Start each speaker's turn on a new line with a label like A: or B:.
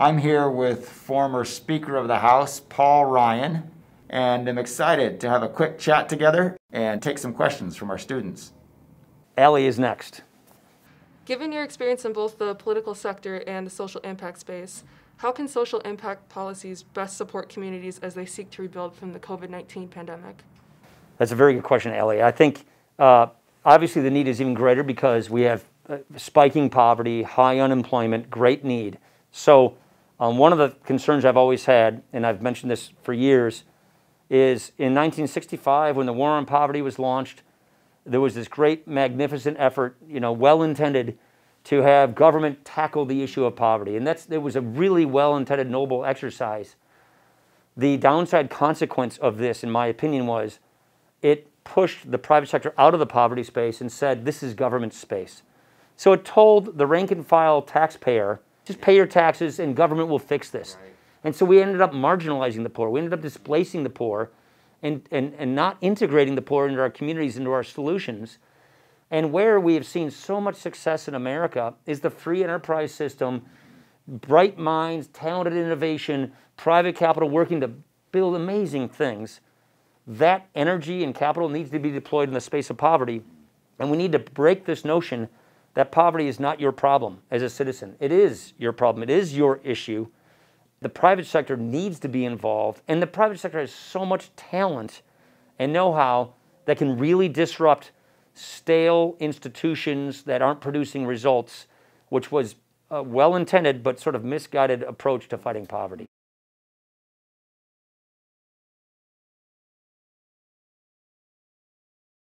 A: I'm here with former Speaker of the House, Paul Ryan, and I'm excited to have a quick chat together and take some questions from our students. Ellie is next.
B: Given your experience in both the political sector and the social impact space, how can social impact policies best support communities as they seek to rebuild from the COVID 19 pandemic?
A: That's a very good question, Ellie. I think uh, obviously the need is even greater because we have uh, spiking poverty, high unemployment, great need. So um, one of the concerns I've always had, and I've mentioned this for years, is in 1965 when the War on Poverty was launched, there was this great, magnificent effort, you know, well intended to have government tackle the issue of poverty. And that's, it was a really well intended, noble exercise. The downside consequence of this, in my opinion, was it pushed the private sector out of the poverty space and said, this is government space. So it told the rank and file taxpayer just pay your taxes and government will fix this. Right. And so we ended up marginalizing the poor. We ended up displacing the poor and, and, and not integrating the poor into our communities, into our solutions. And where we have seen so much success in America is the free enterprise system, bright minds, talented innovation, private capital working to build amazing things. That energy and capital needs to be deployed in the space of poverty. And we need to break this notion that poverty is not your problem as a citizen. It is your problem. It is your issue. The private sector needs to be involved, and the private sector has so much talent and know-how that can really disrupt stale institutions that aren't producing results, which was a well-intended but sort of misguided approach to fighting poverty.